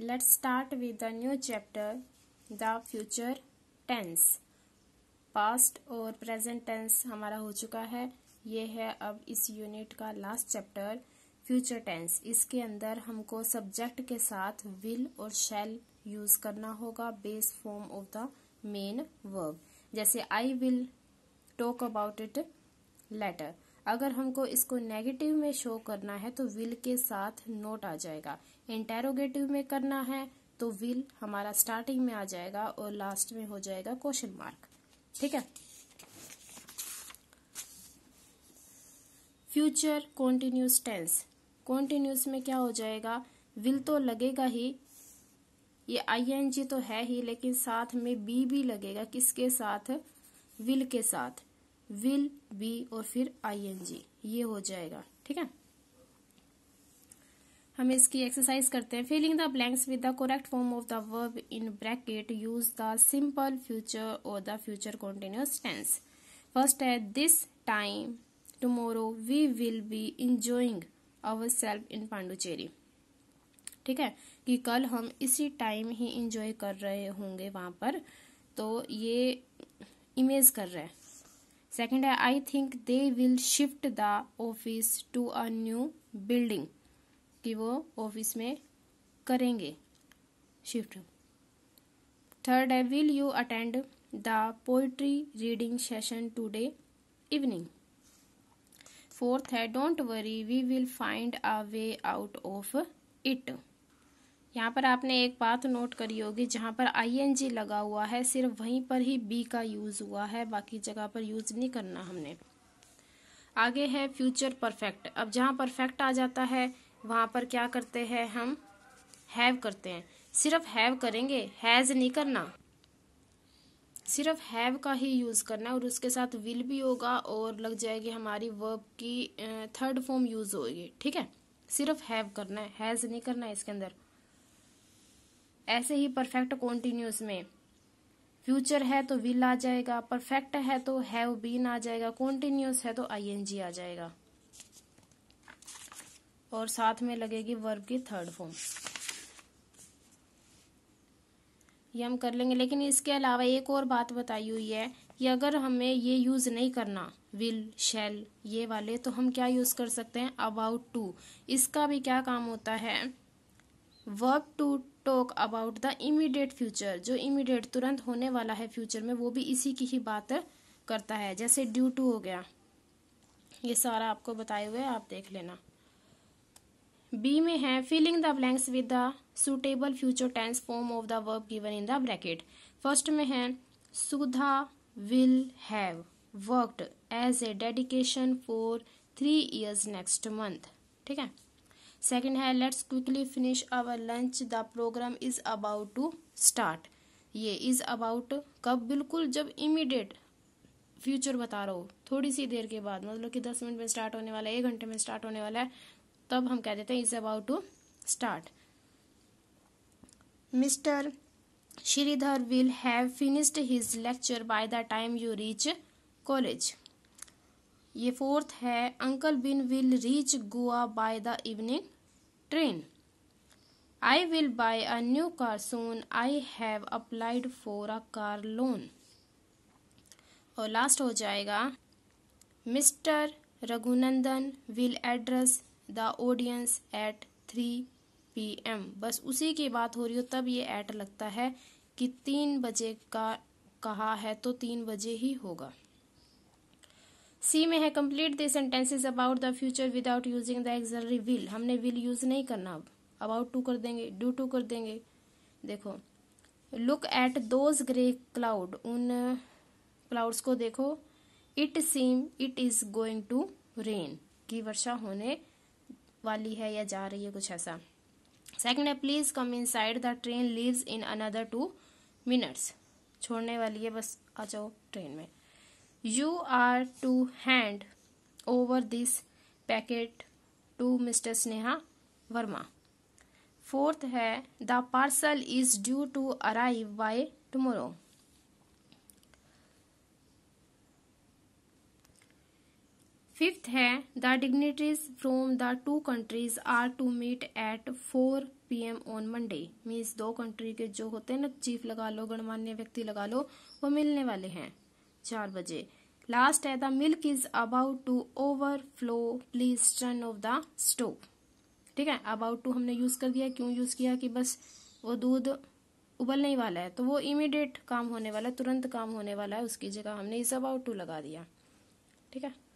let's start with the new chapter the future tense past और present tense हमारा हो चुका है ये है अब इस यूनिट का लास्ट चैप्टर फ्यूचर टेंस इसके अंदर हमको सब्जेक्ट के साथ विल और शैल यूज करना होगा base form of the main verb जैसे I will talk about it later अगर हमको इसको नेगेटिव में शो करना है तो विल के साथ नोट आ जाएगा इंटेरोगेटिव में करना है तो विल हमारा स्टार्टिंग में आ जाएगा और लास्ट में हो जाएगा क्वेश्चन मार्क ठीक है फ्यूचर कॉन्टिन्यूस टेंस कॉन्टिन्यूस में क्या हो जाएगा विल तो लगेगा ही ये जी तो है ही लेकिन साथ में बी भी लगेगा किसके साथ विल के साथ विल बी और फिर जी ये हो जाएगा ठीक है हम इसकी एक्सरसाइज करते हैं filling the blanks with the correct form of the verb in bracket use the simple future और the future continuous tense first है this time tomorrow we will be enjoying our self in Pondicherry ठीक है कि कल हम इसी time ही enjoy कर रहे होंगे वहां पर तो ये इमेज कर रहे है सेकेंड है I think they will shift the office to a new building कि वो ऑफिस में करेंगे शिफ्ट थर्ड है will you attend the poetry reading session today evening fourth है don't worry we will find a way out of it यहाँ पर आपने एक बात नोट करी होगी जहाँ पर आईएनजी लगा हुआ है सिर्फ वहीं पर ही बी का यूज़ हुआ है बाकी जगह पर यूज़ नहीं करना हमने आगे है फ्यूचर परफेक्ट अब जहाँ परफेक्ट आ जाता है वहाँ पर क्या करते हैं हम हैव करते हैं सिर्फ हैव करेंगे हैज़ नहीं करना सिर्फ हैव का ही यूज़ करना है और उसके साथ विल भी होगा और लग जाएगी हमारी वर्ब की थर्ड फॉर्म यूज़ होगी ठीक है सिर्फ हैव करना है हैज़ नहीं करना है इसके अंदर ऐसे ही परफेक्ट कॉन्टिन्यूस में फ्यूचर है तो विल आ जाएगा परफेक्ट है तो हैव बीन आ जाएगा कॉन्टिन्यूस है तो आईएनजी आ जाएगा और साथ में लगेगी वर्ब की थर्ड फॉर्म ये हम कर लेंगे लेकिन इसके अलावा एक और बात बताई हुई है कि अगर हमें ये यूज़ नहीं करना विल शेल ये वाले तो हम क्या यूज़ कर सकते हैं अबाउट टू इसका भी क्या काम होता है work to talk about the immediate future जो इमीडिएट तुरंत होने वाला है फ्यूचर में वो भी इसी की ही बात करता है जैसे ड्यू टू हो गया ये सारा आपको बताए हुए आप देख लेना बी में है filling the blanks with the suitable future tense form of the verb given in the bracket first में है Sudha will have worked as a dedication for three years next month ठीक है सेकेंड है let's quickly finish our lunch the programme is about to start ये is about कब बिल्कुल जब immediate future बता रहा हो थोड़ी सी देर के बाद मतलब कि दस मिनट में स्टार्ट होने वाला है एक घंटे में स्टार्ट होने वाला है तब हम कह देते हैं is about to start mister Sridhar will have finished his lecture by the time you reach college ये फोर्थ है uncle Ben will reach Goa by the evening train I will buy a new car soon I have applied for a car loan और last हो जाएगा mister Raghunandan will address the audience at three P M बस उसी की बात हो रही हो तब ये ऐट लगता है कि तीन बजे का कहा है तो तीन बजे ही होगा सी में है complete the sentences about the future without using the auxiliary will हमने विल यूज नहीं करना अब अबाउट टू कर देंगे डू टू कर देंगे देखो look at those grey cloud उन क्लाउड्स को देखो it seem it is going to rain की वर्षा होने वाली है या जा रही है कुछ ऐसा सेकेंड है please come inside the train leave in another two minutes छोड़ने वाली है बस आ जाओ ट्रेन में you are to hand over this packet to mister Sneha Verma fourth है the parcel is due to arrive by tomorrow fifth है the dignitaries from the two countries are to meet at four P M on Monday means दो country के जो होते हैं ना chief लगा लो गणमान्य व्यक्ति लगा लो वो मिलने वाले हैं चार बजे लास्ट है milk is about to overflow please turn off the stove ठीक है अबाउट टू हमने यूज कर दिया क्यों यूज किया कि बस वो दूध उबलने वाला है तो वो इमिडिएट काम होने वाला है तुरंत काम होने वाला है उसकी जगह हमने इस अबाउट टू लगा दिया ठीक है